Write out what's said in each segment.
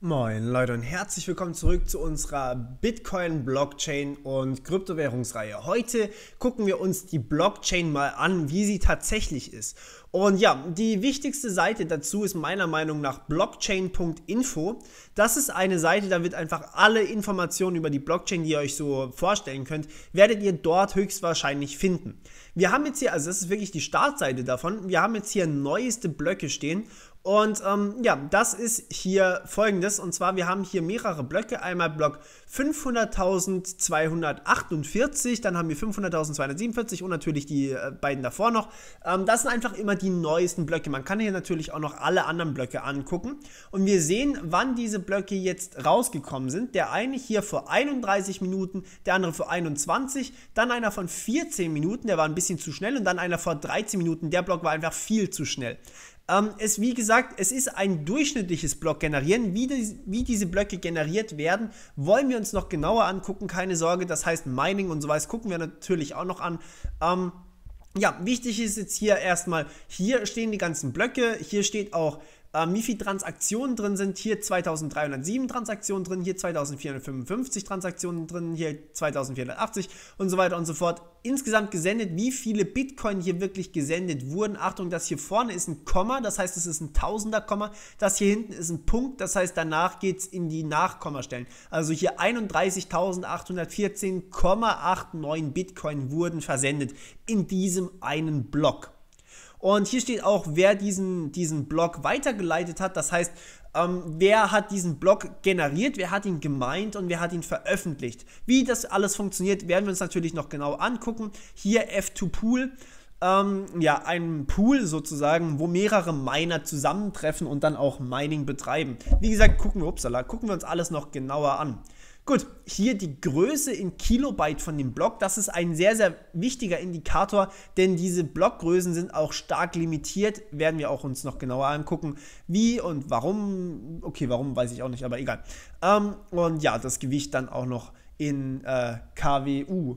Moin Leute und herzlich willkommen zurück zu unserer Bitcoin, Blockchain und Kryptowährungsreihe. Heute gucken wir uns die Blockchain mal an, wie sie tatsächlich ist. Und ja, die wichtigste Seite dazu ist meiner Meinung nach blockchain.info. Das ist eine Seite, da wird einfach alle Informationen über die Blockchain, die ihr euch so vorstellen könnt, werdet ihr dort höchstwahrscheinlich finden. Wir haben jetzt hier, also das ist wirklich die Startseite davon, wir haben jetzt hier neueste Blöcke stehen und ähm, ja, das ist hier folgendes. Und zwar, wir haben hier mehrere Blöcke. Einmal Block 500.248, dann haben wir 500.247 und natürlich die äh, beiden davor noch. Ähm, das sind einfach immer die neuesten Blöcke. Man kann hier natürlich auch noch alle anderen Blöcke angucken. Und wir sehen, wann diese Blöcke jetzt rausgekommen sind. Der eine hier vor 31 Minuten, der andere vor 21, dann einer von 14 Minuten, der war ein bisschen zu schnell und dann einer vor 13 Minuten. Der Block war einfach viel zu schnell ähm, es, wie gesagt, es ist ein durchschnittliches Block generieren. Wie, die, wie diese Blöcke generiert werden, wollen wir uns noch genauer angucken, keine Sorge. Das heißt, Mining und so was gucken wir natürlich auch noch an. Ähm, ja, wichtig ist jetzt hier erstmal, hier stehen die ganzen Blöcke, hier steht auch ähm, wie viele Transaktionen drin sind. Hier 2307 Transaktionen drin, hier 2455 Transaktionen drin, hier 2480 und so weiter und so fort. Insgesamt gesendet, wie viele Bitcoin hier wirklich gesendet wurden. Achtung, das hier vorne ist ein Komma, das heißt, es ist ein Tausender-Komma. Das hier hinten ist ein Punkt, das heißt, danach geht es in die Nachkommastellen. Also hier 31.814,89 Bitcoin wurden versendet in diesem einen Block. Und hier steht auch, wer diesen, diesen Blog weitergeleitet hat. Das heißt, ähm, wer hat diesen Blog generiert, wer hat ihn gemeint und wer hat ihn veröffentlicht. Wie das alles funktioniert, werden wir uns natürlich noch genau angucken. Hier F2Pool ähm, ja, einen Pool sozusagen, wo mehrere Miner zusammentreffen und dann auch Mining betreiben. Wie gesagt, gucken wir, upsala, gucken wir uns alles noch genauer an. Gut, hier die Größe in Kilobyte von dem Block. Das ist ein sehr, sehr wichtiger Indikator, denn diese Blockgrößen sind auch stark limitiert. Werden wir auch uns noch genauer angucken, wie und warum. Okay, warum weiß ich auch nicht, aber egal. Ähm, und ja, das Gewicht dann auch noch in äh, KWU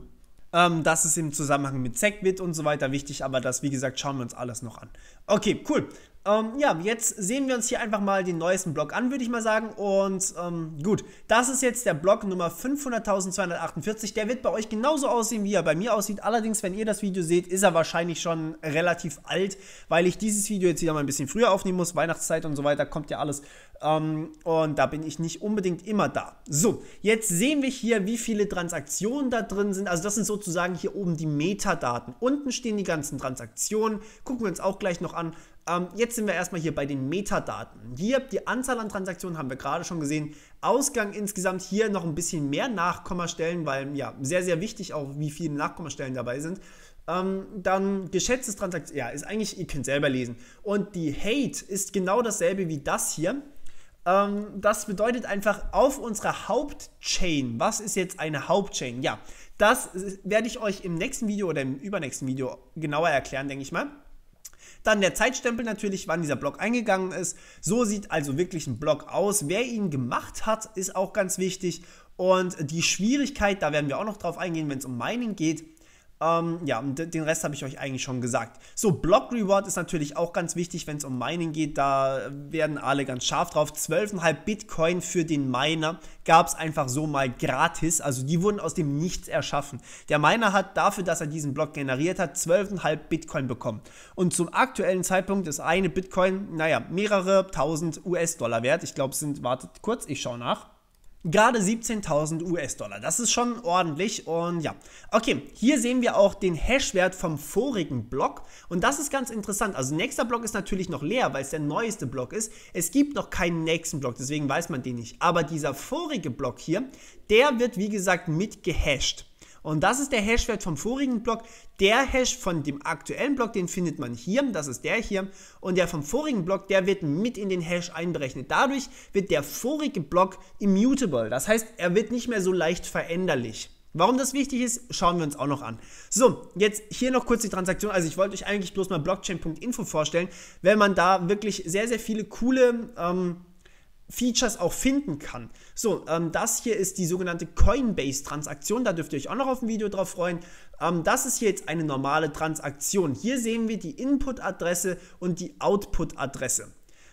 ähm, das ist im Zusammenhang mit SegWit und so weiter wichtig, aber das, wie gesagt, schauen wir uns alles noch an. Okay, cool. Ähm, ja, jetzt sehen wir uns hier einfach mal den neuesten Block an, würde ich mal sagen. Und ähm, gut, das ist jetzt der Block Nummer 500.248. Der wird bei euch genauso aussehen, wie er bei mir aussieht. Allerdings, wenn ihr das Video seht, ist er wahrscheinlich schon relativ alt, weil ich dieses Video jetzt wieder mal ein bisschen früher aufnehmen muss. Weihnachtszeit und so weiter kommt ja alles ähm, und da bin ich nicht unbedingt immer da. So, jetzt sehen wir hier, wie viele Transaktionen da drin sind. Also das sind sozusagen hier oben die Metadaten. Unten stehen die ganzen Transaktionen. Gucken wir uns auch gleich noch an. Ähm, jetzt sind wir erstmal hier bei den Metadaten. Hier die Anzahl an Transaktionen haben wir gerade schon gesehen. Ausgang insgesamt hier noch ein bisschen mehr Nachkommastellen, weil ja, sehr, sehr wichtig auch, wie viele Nachkommastellen dabei sind. Ähm, dann geschätztes Transaktion, ja, ist eigentlich, ihr könnt selber lesen. Und die Hate ist genau dasselbe wie das hier. Ähm, das bedeutet einfach auf unserer Hauptchain. Was ist jetzt eine Hauptchain? Ja, das werde ich euch im nächsten Video oder im übernächsten Video genauer erklären, denke ich mal. Dann der Zeitstempel natürlich, wann dieser Block eingegangen ist. So sieht also wirklich ein Block aus. Wer ihn gemacht hat, ist auch ganz wichtig. Und die Schwierigkeit, da werden wir auch noch drauf eingehen, wenn es um Mining geht, ähm, ja, und den Rest habe ich euch eigentlich schon gesagt. So, Block Reward ist natürlich auch ganz wichtig, wenn es um Mining geht. Da werden alle ganz scharf drauf. 12,5 Bitcoin für den Miner gab es einfach so mal gratis. Also die wurden aus dem Nichts erschaffen. Der Miner hat dafür, dass er diesen Block generiert hat, 12,5 Bitcoin bekommen. Und zum aktuellen Zeitpunkt ist eine Bitcoin, naja, mehrere tausend US-Dollar wert. Ich glaube, es sind, wartet kurz, ich schaue nach. Gerade 17.000 US-Dollar. Das ist schon ordentlich und ja. Okay, hier sehen wir auch den Hashwert vom vorigen Block und das ist ganz interessant. Also nächster Block ist natürlich noch leer, weil es der neueste Block ist. Es gibt noch keinen nächsten Block, deswegen weiß man den nicht. Aber dieser vorige Block hier, der wird wie gesagt mit gehasht. Und das ist der Hashwert vom vorigen Block. Der Hash von dem aktuellen Block, den findet man hier, das ist der hier. Und der vom vorigen Block, der wird mit in den Hash einberechnet. Dadurch wird der vorige Block immutable. Das heißt, er wird nicht mehr so leicht veränderlich. Warum das wichtig ist, schauen wir uns auch noch an. So, jetzt hier noch kurz die Transaktion. Also ich wollte euch eigentlich bloß mal blockchain.info vorstellen, wenn man da wirklich sehr, sehr viele coole... Ähm, Features auch finden kann. So, ähm, das hier ist die sogenannte Coinbase-Transaktion. Da dürft ihr euch auch noch auf ein Video drauf freuen. Ähm, das ist hier jetzt eine normale Transaktion. Hier sehen wir die Input-Adresse und die Output-Adresse.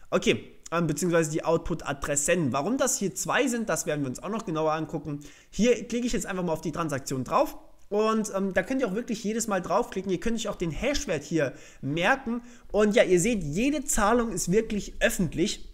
Okay, ähm, beziehungsweise die Output-Adressen. Warum das hier zwei sind, das werden wir uns auch noch genauer angucken. Hier klicke ich jetzt einfach mal auf die Transaktion drauf. Und ähm, da könnt ihr auch wirklich jedes Mal draufklicken. Ihr könnt euch auch den Hashwert hier merken. Und ja, ihr seht, jede Zahlung ist wirklich öffentlich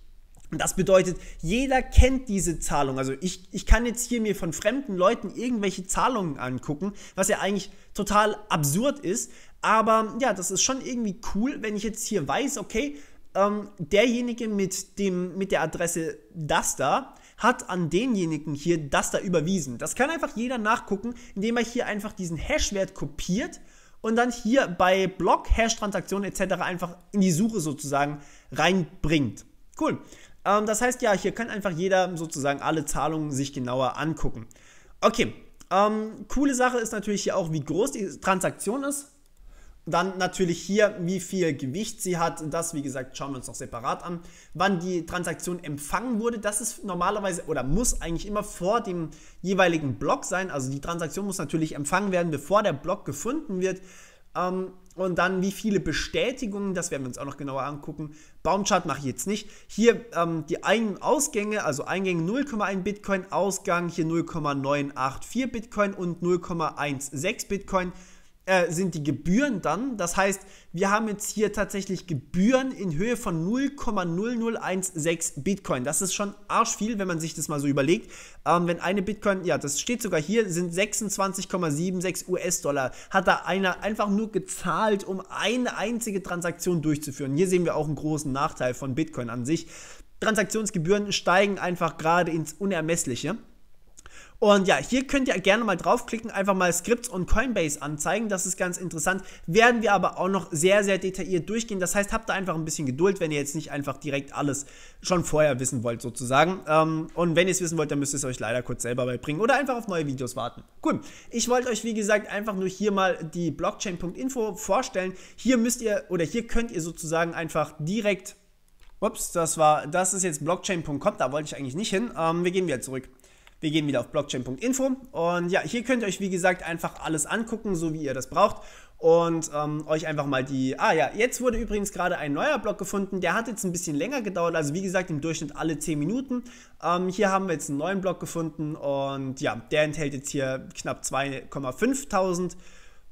das bedeutet, jeder kennt diese Zahlung. Also ich, ich kann jetzt hier mir von fremden Leuten irgendwelche Zahlungen angucken, was ja eigentlich total absurd ist. Aber ja, das ist schon irgendwie cool, wenn ich jetzt hier weiß, okay, ähm, derjenige mit, dem, mit der Adresse das da hat an denjenigen hier das da überwiesen. Das kann einfach jeder nachgucken, indem er hier einfach diesen Hash-Wert kopiert und dann hier bei Block, Hash-Transaktionen etc. einfach in die Suche sozusagen reinbringt. Cool. Ähm, das heißt, ja, hier kann einfach jeder sozusagen alle Zahlungen sich genauer angucken. Okay, ähm, coole Sache ist natürlich hier auch, wie groß die Transaktion ist. Dann natürlich hier, wie viel Gewicht sie hat. Das, wie gesagt, schauen wir uns noch separat an. Wann die Transaktion empfangen wurde, das ist normalerweise oder muss eigentlich immer vor dem jeweiligen Block sein. Also die Transaktion muss natürlich empfangen werden, bevor der Block gefunden wird. Ähm, und dann wie viele Bestätigungen, das werden wir uns auch noch genauer angucken. Baumchart mache ich jetzt nicht. Hier ähm, die Ein Ausgänge, also Eingänge 0,1 Bitcoin, Ausgang hier 0,984 Bitcoin und 0,16 Bitcoin äh, sind die Gebühren dann. Das heißt, wir haben jetzt hier tatsächlich Gebühren in Höhe von 0,0016 Bitcoin. Das ist schon arschviel, wenn man sich das mal so überlegt. Ähm, wenn eine Bitcoin, ja, das steht sogar hier, sind 26,76 US-Dollar. Hat da einer einfach nur gezahlt, um eine einzige Transaktion durchzuführen. Hier sehen wir auch einen großen Nachteil von Bitcoin an sich. Transaktionsgebühren steigen einfach gerade ins Unermessliche. Und ja, hier könnt ihr gerne mal draufklicken, einfach mal Scripts und Coinbase anzeigen. Das ist ganz interessant. Werden wir aber auch noch sehr, sehr detailliert durchgehen. Das heißt, habt da einfach ein bisschen Geduld, wenn ihr jetzt nicht einfach direkt alles schon vorher wissen wollt, sozusagen. Ähm, und wenn ihr es wissen wollt, dann müsst ihr es euch leider kurz selber beibringen oder einfach auf neue Videos warten. Cool. Ich wollte euch, wie gesagt, einfach nur hier mal die Blockchain.info vorstellen. Hier müsst ihr oder hier könnt ihr sozusagen einfach direkt. Ups, das war, das ist jetzt blockchain.com, da wollte ich eigentlich nicht hin. Ähm, wir gehen wieder zurück. Wir gehen wieder auf blockchain.info und ja, hier könnt ihr euch wie gesagt einfach alles angucken, so wie ihr das braucht und ähm, euch einfach mal die. Ah ja, jetzt wurde übrigens gerade ein neuer Block gefunden. Der hat jetzt ein bisschen länger gedauert, also wie gesagt im Durchschnitt alle 10 Minuten. Ähm, hier haben wir jetzt einen neuen Block gefunden und ja, der enthält jetzt hier knapp 2,5.000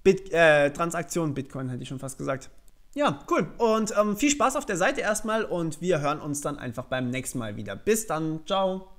Bit, äh, Transaktionen. Bitcoin hätte ich schon fast gesagt. Ja, cool. Und ähm, viel Spaß auf der Seite erstmal und wir hören uns dann einfach beim nächsten Mal wieder. Bis dann, ciao.